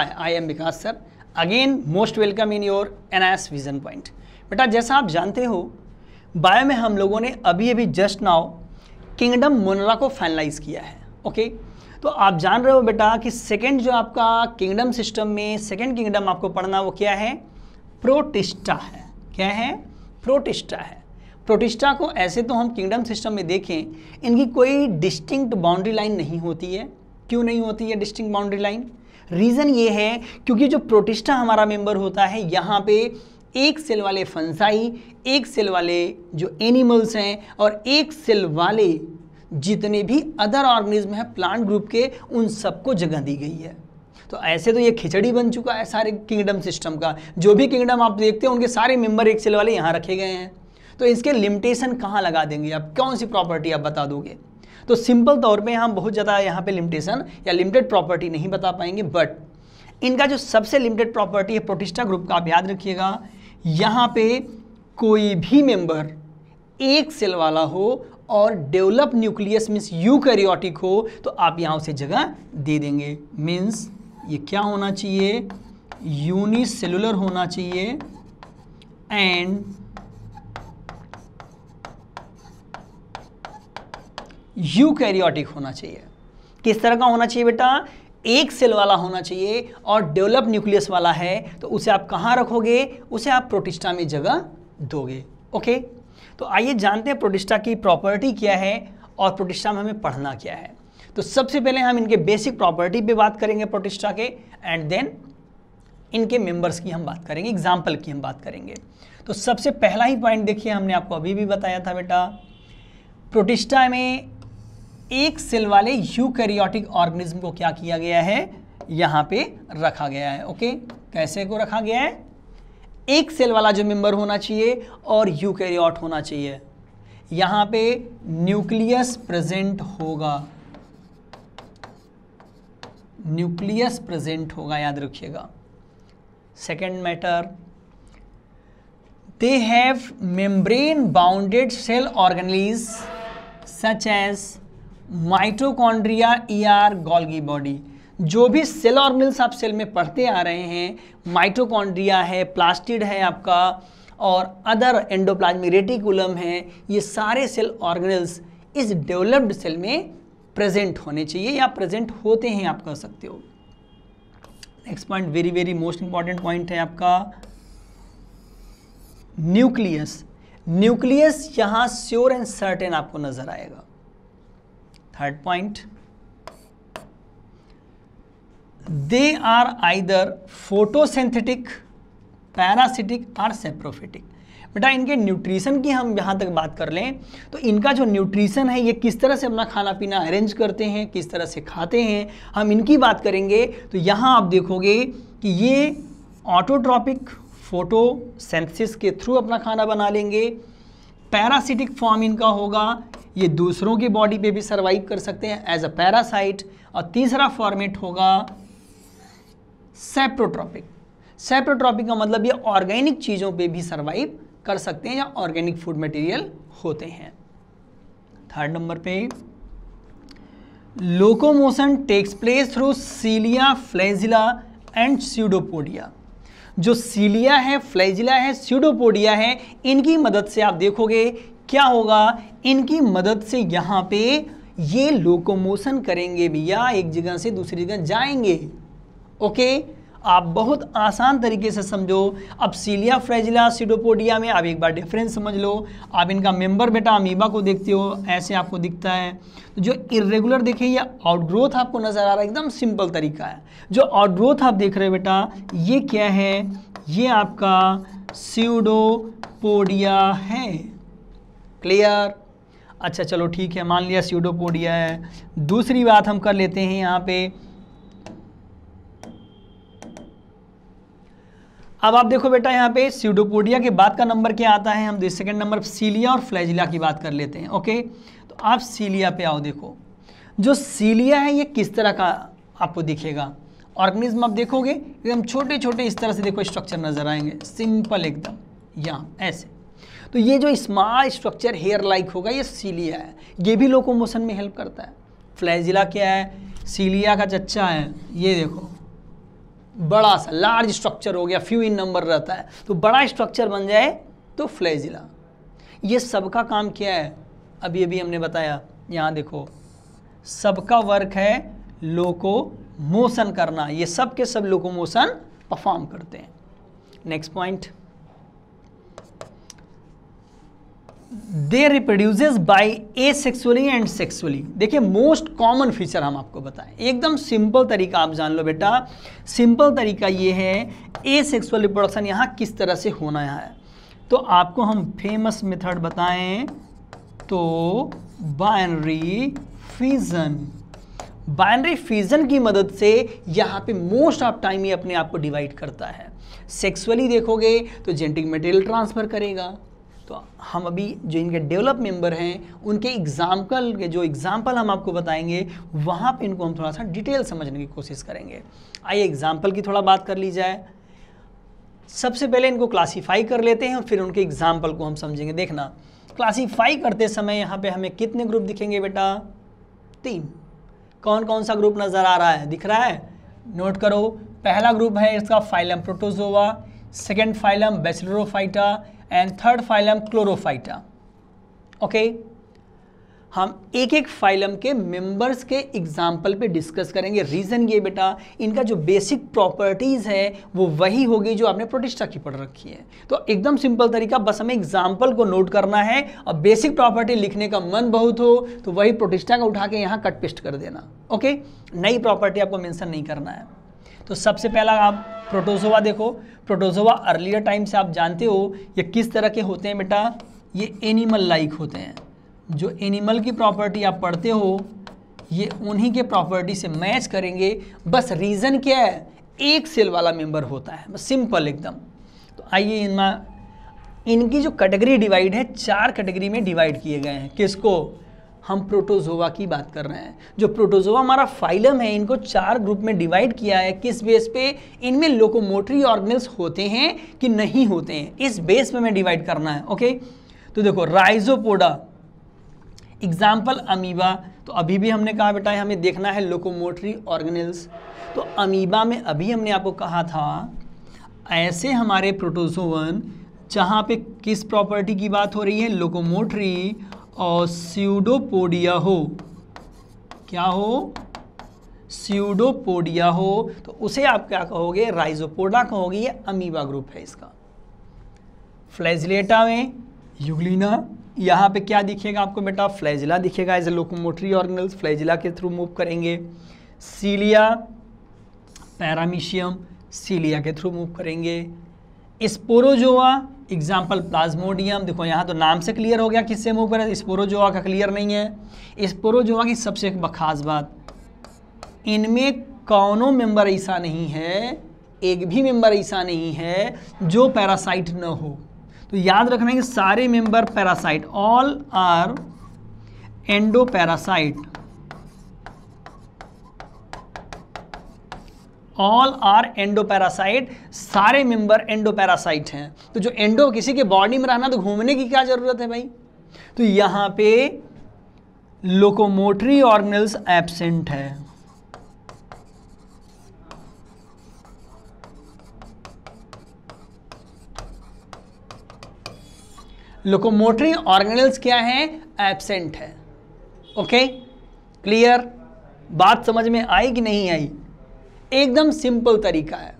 hi I am Vikas sir again most welcome in your N I S vision point बेटा जैसा आप जानते हो बायो में हम लोगों ने अभी अभी जस्ट नाउ किंगडम मोनरा को फाइनलाइज किया है ओके तो आप जान रहे हो बेटा कि सेकेंड जो आपका किंगडम सिस्टम में सेकेंड किंगडम आपको पढ़ना वो क्या है प्रोटिस्टा है क्या है प्रोटिस्टा है प्रोटिस्टा को ऐसे तो हम किंगडम सिस्टम में देखें इनकी कोई डिस्टिंक्ट बाउंड्री लाइन नहीं होती है क्यों नहीं होती है डिस्टिंक्ट बाउंड्री लाइन रीज़न ये है क्योंकि जो प्रोटिस्टा हमारा मेंबर होता है यहाँ पे एक सेल वाले फंसाई एक सेल वाले जो एनिमल्स हैं और एक सेल वाले जितने भी अदर ऑर्गेनिज्म हैं प्लांट ग्रुप के उन सबको जगह दी गई है तो ऐसे तो ये खिचड़ी बन चुका है सारे किंगडम सिस्टम का जो भी किंगडम आप देखते हैं उनके सारे मेंबर एक सेल वाले यहाँ रखे गए हैं तो इसके लिमिटेशन कहाँ लगा देंगे आप कौन सी प्रॉपर्टी आप बता दोगे तो सिंपल तौर पे हम बहुत ज़्यादा यहाँ पे लिमिटेशन या लिमिटेड प्रॉपर्टी नहीं बता पाएंगे बट इनका जो सबसे लिमिटेड प्रॉपर्टी है प्रोटिस्टा ग्रुप का आप याद रखिएगा यहाँ पे कोई भी मेंबर एक सेल वाला हो और डेवलप न्यूक्लियस मीन्स यूकैरियोटिक हो तो आप यहाँ उसे जगह दे देंगे मीन्स ये क्या होना चाहिए यूनिसेलुलर होना चाहिए एंड यूकैरियोटिक होना चाहिए किस तरह का होना चाहिए बेटा एक सेल वाला होना चाहिए और डेवलप न्यूक्लियस वाला है तो उसे आप कहाँ रखोगे उसे आप प्रोटिस्टा में जगह दोगे ओके तो आइए जानते हैं प्रोटिस्टा की प्रॉपर्टी क्या है और प्रोटिस्टा में हमें पढ़ना क्या है तो सबसे पहले हम इनके बेसिक प्रॉपर्टी पे बात करेंगे प्रोटिस्टा के एंड देन इनके मेंबर्स की हम बात करेंगे एग्जाम्पल की हम बात करेंगे तो सबसे पहला ही पॉइंट देखिए हमने आपको अभी भी बताया था बेटा प्रोटिस्टा में एक सेल वाले यूकैरियोटिक ऑर्गेनिज्म को क्या किया गया है यहां पे रखा गया है ओके कैसे को रखा गया है एक सेल वाला जो मेंबर होना चाहिए और यूकैरियोट होना चाहिए यहां पे न्यूक्लियस प्रेजेंट होगा न्यूक्लियस प्रेजेंट होगा याद रखिएगा second matter they have membrane bounded cell organelles such as mitochondria ER e Golgi body जो भी सेल और मिल्स आप सेल में पढ़ते आ रहे हैं माइटोकॉन्ड्रिया है प्लास्टिड है आपका और अदर एंडोप्लाज्मिक रेटिकुलम है ये सारे सेल ऑर्गेनल्स इस डेवलप्ड सेल में प्रेजेंट होने चाहिए या प्रेजेंट होते हैं आप कह सकते हो next point very very most important point है आपका न्यूक्लियस न्यूक्लियस यहाँ श्योर एंड सर्टेन आपको नज़र आएगा third point they are either photosynthetic parasitic और saprophytic बेटा इनके न्यूट्रिशन की हम यहाँ तक बात कर लें तो इनका जो न्यूट्रिशन है ये किस तरह से अपना खाना पीना अरेंज करते हैं किस तरह से खाते हैं हम इनकी बात करेंगे तो यहाँ आप देखोगे कि ये ऑटोट्रॉपिक फोटोसेंथिस के थ्रू अपना खाना बना लेंगे पैरासिटिक फॉर्म इनका होगा ये दूसरों की बॉडी पे भी सर्वाइव कर सकते हैं एज अ पैरासाइट और तीसरा फॉर्मेट होगा सेप्रोट्रॉपिक सेप्रोट्रॉपिक का मतलब ये ऑर्गेनिक चीज़ों पे भी सर्वाइव कर सकते हैं या ऑर्गेनिक फूड मटेरियल होते हैं थर्ड नंबर पे locomotion takes place through cilia flagella and pseudopodia जो सीलिया है फ्लैजिला है सीडोपोडिया है इनकी मदद से आप देखोगे क्या होगा इनकी मदद से यहाँ पे ये लोकोमोशन करेंगे भैया एक जगह से दूसरी जगह जाएंगे ओके आप बहुत आसान तरीके से समझो अब सीलिया फ्रेजिला सीडोपोडिया में आप एक बार डिफरेंस समझ लो आप इनका मेंबर बेटा अमीबा को देखते हो ऐसे आपको दिखता है तो जो इरेगुलर देखे या आउटग्रोथ आपको नज़र आ रहा है एकदम सिंपल तरीका है जो आउटग्रोथ आप देख रहे हो बेटा ये क्या है ये आपका सीडोपोडिया है क्लियर अच्छा चलो ठीक है मान लिया सीडोपोडिया है दूसरी बात हम कर लेते हैं यहाँ पे अब आप देखो बेटा यहाँ पे सीडोपोडिया के बाद का नंबर क्या आता है हम सेकंड नंबर सीलिया और फ्लैजिला की बात कर लेते हैं ओके तो आप सीलिया पे आओ देखो जो सीलिया है ये किस तरह का आपको दिखेगा ऑर्गेनिज्म आप देखोगे एकदम छोटे छोटे इस तरह से देखो स्ट्रक्चर नज़र आएंगे सिंपल एकदम यहाँ ऐसे तो ये जो स्मॉल स्ट्रक्चर हेयर लाइक होगा ये सीलिया है ये भी लोकोमोशन में हेल्प करता है फ्लैजिला क्या है सीलिया का चच्चा है ये देखो बड़ा सा लार्ज स्ट्रक्चर हो गया फ्यू इन नंबर रहता है तो बड़ा स्ट्रक्चर बन जाए तो फ्लैजिला ये सबका काम क्या है अभी अभी हमने बताया यहाँ देखो सबका वर्क है मोशन करना ये सब के सब मोशन परफॉर्म करते हैं next point they reproduces by asexually and sexually देखिए मोस्ट कॉमन फीचर हम आपको बताएं एकदम सिंपल तरीका आप जान लो बेटा सिंपल तरीका ये है ए सेक्सुअल रिप्रोडक्शन यहाँ किस तरह से होना है तो आपको हम फेमस मेथड बताएं तो बाइनरी फीजन बाइनरी फीजन की मदद से यहाँ पे मोस्ट ऑफ टाइम ये अपने आप को डिवाइड करता है सेक्सुअली देखोगे तो जेनेटिक मटेरियल ट्रांसफ़र करेगा तो हम अभी जो इनके डेवलप मेंबर हैं उनके एग्जाम्पल के जो एग्जाम्पल हम आपको बताएंगे वहाँ पे इनको हम थोड़ा सा डिटेल समझने की कोशिश करेंगे आइए एग्जाम्पल की थोड़ा बात कर ली जाए सबसे पहले इनको क्लासीफाई कर लेते हैं और फिर उनके एग्जाम्पल को हम समझेंगे देखना क्लासीफाई करते समय यहाँ पर हमें कितने ग्रुप दिखेंगे बेटा तीन कौन कौन सा ग्रुप नज़र आ रहा है दिख रहा है नोट करो पहला ग्रुप है इसका phylum Protozoa second phylum Bacillariophyta and third phylum Chlorophyta okay हम एक एक फाइलम के मेंबर्स के एग्जाम्पल पे डिस्कस करेंगे रीज़न ये बेटा इनका जो बेसिक प्रॉपर्टीज़ है वो वही होगी जो आपने प्रोटिस्टा की पढ़ रखी है तो एकदम सिंपल तरीका बस हमें एग्जाम्पल को नोट करना है और बेसिक प्रॉपर्टी लिखने का मन बहुत हो तो वही प्रोटिस्टा का उठा के यहाँ कट पेस्ट कर देना ओके नई प्रॉपर्टी आपको मैंसन नहीं करना है तो सबसे पहला आप प्रोटोजोवा देखो प्रोटोजोवा अर्लियर टाइम से आप जानते हो ये किस तरह के होते हैं बेटा ये एनिमल लाइक होते हैं जो एनिमल की प्रॉपर्टी आप पढ़ते हो ये उन्हीं के प्रॉपर्टी से मैच करेंगे बस रीज़न क्या है एक सेल वाला मेंबर होता है बस सिंपल एकदम तो आइए इनमें इनकी जो कैटेगरी डिवाइड है चार कैटेगरी में डिवाइड किए गए हैं किसको हम प्रोटोजोवा की बात कर रहे हैं जो प्रोटोजोवा हमारा फाइलम है इनको चार ग्रुप में डिवाइड किया है किस बेस पे इनमें लोकोमोटरी ऑर्गेनल्स होते हैं कि नहीं होते हैं इस बेस पे मैं डिवाइड करना है ओके तो देखो राइजोपोडा एग्जाम्पल अमीबा तो अभी भी हमने कहा बेटा हमें देखना है लोकोमोटरी ऑर्गेनल्स तो अमीबा में अभी हमने आपको कहा था ऐसे हमारे प्रोटोजोवन जहाँ पे किस प्रॉपर्टी की बात हो रही है लोकोमोटरी और स्यूडोपोडिया हो क्या हो स्यूडोपोडिया हो तो उसे आप क्या कहोगे राइजोपोडा कहोगे ये अमीबा ग्रुप है इसका फ्लैजलेटा में युगलिना यहाँ पे क्या दिखेगा आपको बेटा फ्लैजिला दिखेगा as a locomotory organelles flagella के थ्रू मूव करेंगे सीलिया पैरामीशियम सीलिया के थ्रू मूव करेंगे स्पोरोजोआ एग्जाम्पल प्लाज्मोडियम देखो यहाँ तो नाम से क्लियर हो गया किससे मुंह पर स्पोरोजोआ का क्लियर नहीं है स्पोरोजोआ की सबसे एक खास बात इनमें कौनों मेंबर ऐसा नहीं है एक भी मेंबर ऐसा नहीं है जो पैरासाइट न हो तो याद रखना है कि सारे member parasite all are endoparasite all are endoparasite सारे मेंबर एंडोपैरासाइट हैं तो जो एंडो किसी के बॉडी में रहना तो घूमने की क्या ज़रूरत है भाई तो यहां पे लोकोमोटरी ऑर्गनल्स एबसेंट है लोकोमोटरी ऑर्गेनल्स क्या है एबसेंट है ओके क्लियर बात समझ में आई कि नहीं आई एकदम सिंपल तरीका है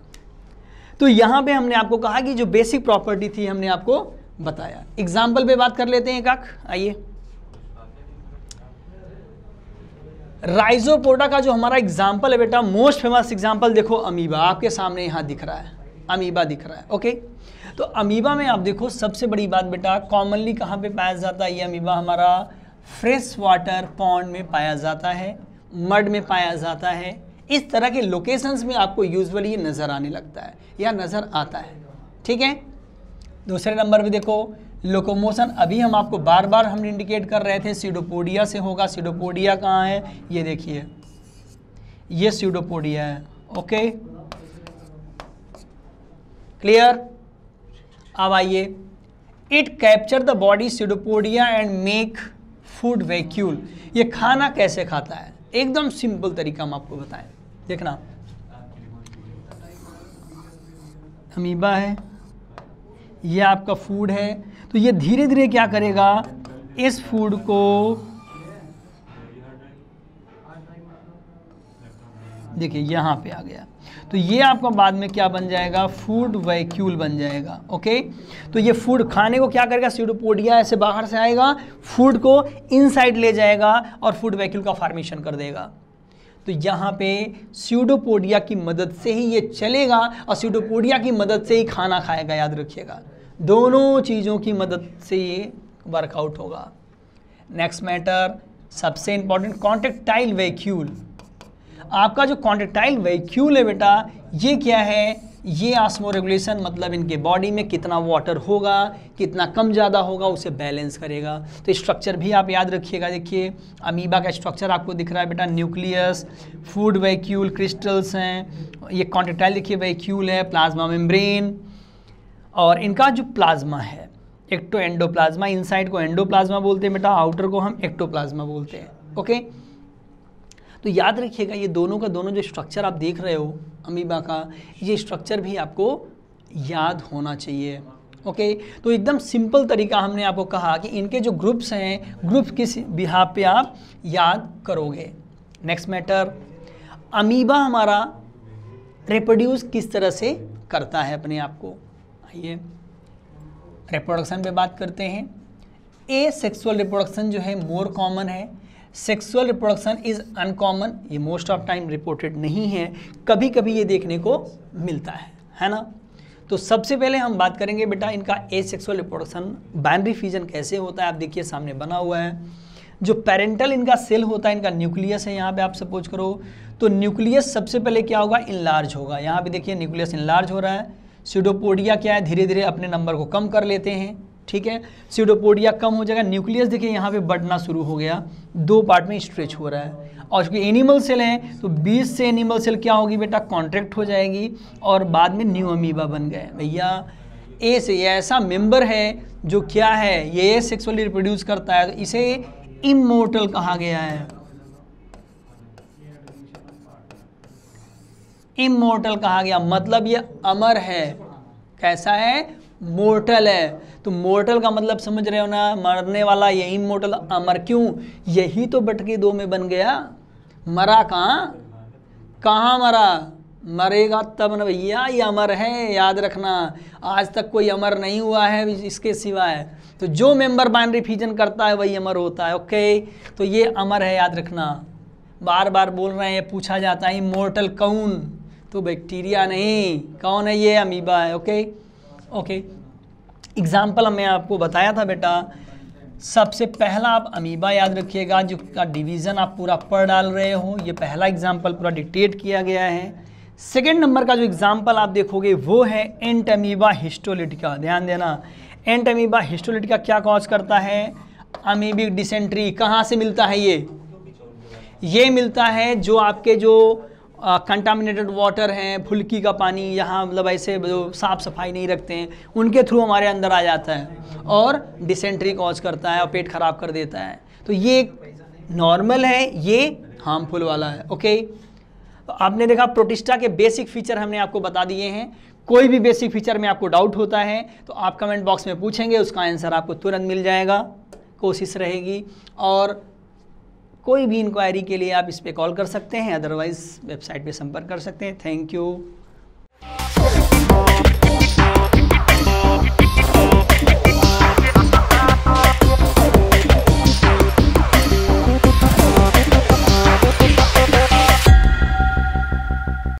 तो यहां पे हमने आपको कहा कि जो बेसिक प्रॉपर्टी थी हमने आपको बताया एग्जाम्पल पे बात कर लेते हैं एक आख आइए राइजोपोडा का जो हमारा एग्जाम्पल है बेटा मोस्ट फेमस एग्जाम्पल देखो अमीबा आपके सामने यहां दिख रहा है अमीबा दिख रहा है ओके तो अमीबा में आप देखो सबसे बड़ी बात बेटा कॉमनली कहां पे पाया जाता है ये अमीबा हमारा फ्रेश वाटर पॉन्ड में पाया जाता है मड में पाया जाता है इस तरह के लोकेशंस में आपको यूजुअली नज़र आने लगता है या नज़र आता है ठीक है दूसरे नंबर में देखो लोकोमोशन अभी हम आपको बार बार हम इंडिकेट कर रहे थे सीडोपोडिया से होगा सीडोपोडिया कहाँ है ये देखिए ये सीडोपोडिया है ओके क्लियर अब आइए it capture the body pseudopodia and make food vacuole ये खाना कैसे खाता है एकदम सिंपल तरीका हम आपको बताएं देखना अमीबा है ये आपका फूड है तो ये धीरे धीरे क्या करेगा इस फूड को देखिए यहां पे आ गया तो ये आपका बाद में क्या बन जाएगा फूड वैक्यूल बन जाएगा ओके तो ये फूड खाने को क्या करेगा सीडोपोडिया ऐसे बाहर से आएगा फूड को इनसाइड ले जाएगा और फूड वैक्यूल का फॉर्मेशन कर देगा तो यहाँ पे सीडोपोडिया की मदद से ही ये चलेगा और सीडोपोडिया की मदद से ही खाना खाएगा याद रखिएगा दोनों चीज़ों की मदद से ये वर्कआउट होगा नेक्स्ट मैटर सबसे इंपॉर्टेंट कॉन्टेक्टाइल वैक्यूल आपका जो कॉन्टेक्टाइल वैक्यूल है बेटा ये क्या है ये आसमो रेगुलेशन मतलब इनके बॉडी में कितना वाटर होगा कितना कम ज़्यादा होगा उसे बैलेंस करेगा तो स्ट्रक्चर भी आप याद रखिएगा देखिए अमीबा का स्ट्रक्चर आपको दिख रहा है बेटा न्यूक्लियस फूड वैक्यूल क्रिस्टल्स हैं ये कॉन्टेटाइल देखिए वैक्यूल है प्लाज्मा मेम्ब्रेन और इनका जो प्लाज्मा है एक्टो एंडोप्लाज्मा इनसाइड को एंडोप्लाज्मा बोलते हैं बेटा आउटर को हम एक्टोप्लाज्मा बोलते हैं ओके तो याद रखिएगा ये दोनों का दोनों जो स्ट्रक्चर आप देख रहे हो अमीबा का ये स्ट्रक्चर भी आपको याद होना चाहिए ओके okay, तो एकदम सिंपल तरीका हमने आपको कहा कि इनके जो ग्रुप्स हैं ग्रुप किस बिहाब पे आप याद करोगे नेक्स्ट मैटर अमीबा हमारा रिप्रोड्यूस किस तरह से करता है अपने आप को आइए रिप्रोडक्शन पे बात करते हैं ए सेक्सुअल रिप्रोडक्शन जो है मोर कॉमन है सेक्सुअल रिप्रोडक्शन इज़ अनकॉमन ये मोस्ट ऑफ टाइम रिपोर्टेड नहीं है कभी कभी ये देखने को मिलता है है ना तो सबसे पहले हम बात करेंगे बेटा इनका asexual reproduction binary fusion कैसे होता है आप देखिए सामने बना हुआ है जो पेरेंटल इनका सेल होता है इनका न्यूक्लियस है यहाँ पे आप सपोज करो तो न्यूक्लियस सबसे पहले क्या होगा इनलार्ज होगा यहाँ पे देखिए न्यूक्लियस इनलार्ज हो रहा है सीडोपोडिया क्या है धीरे धीरे अपने नंबर को कम कर लेते हैं ठीक है सीडोपोडिया कम हो जाएगा न्यूक्लियस देखिए यहाँ पे बढ़ना शुरू हो गया दो पार्ट में स्ट्रेच हो रहा है और चूंकि एनिमल सेल हैं तो 20 से एनिमल सेल क्या होगी बेटा कॉन्ट्रैक्ट हो जाएगी और बाद में न्यू अमीबा बन गए भैया ए से ये ऐसा मेंबर है जो क्या है ये सेक्सुअली रिप्रोड्यूस करता है तो इसे इमोटल कहा गया है इमोटल कहा गया मतलब ये अमर है कैसा है मोर्टल है तो मोर्टल का मतलब समझ रहे हो ना मरने वाला यही मोर्टल अमर क्यों यही तो बटकी दो में बन गया मरा कहाँ कहाँ मरा मरेगा तब न भैया ये अमर है याद रखना आज तक कोई अमर नहीं हुआ है इसके सिवाय तो जो मेंबर बाइनरी फ्यूजन करता है वही अमर होता है ओके तो ये अमर है याद रखना बार बार बोल रहे हैं पूछा जाता है मोर्टल कौन तो बैक्टीरिया नहीं कौन है ये अमीबा है ओके ओके एग्ज़ाम्पल हमें आपको बताया था बेटा सबसे पहला आप अमीबा याद रखिएगा जो का डिवीज़न आप पूरा पढ़ डाल रहे हो ये पहला एग्ज़ाम्पल पूरा डिटेट किया गया है सेकेंड नंबर का जो एग्ज़ाम्पल आप देखोगे वो है एंट अमीबा हिस्टोलिटिका ध्यान देना एंट अमीबा हिस्टोलिटिका क्या कॉज करता है अमीबिक डिसेंट्री कहाँ से मिलता है ये ये मिलता है जो आपके जो कंटामिनेटेड वाटर हैं फुल्की का पानी यहाँ मतलब ऐसे जो साफ़ सफाई नहीं रखते हैं उनके थ्रू हमारे अंदर आ जाता है और डिसेंट्री कॉज करता है और पेट ख़राब कर देता है तो ये नॉर्मल है ये हार्मफुल वाला है ओके तो आपने देखा प्रोटिस्टा के बेसिक फीचर हमने आपको बता दिए हैं कोई भी बेसिक फीचर में आपको डाउट होता है तो आप कमेंट बॉक्स में पूछेंगे उसका आंसर आपको तुरंत मिल जाएगा कोशिश रहेगी और कोई भी इंक्वायरी के लिए आप इस पर कॉल कर सकते हैं अदरवाइज़ वेबसाइट पर संपर्क कर सकते हैं थैंक यू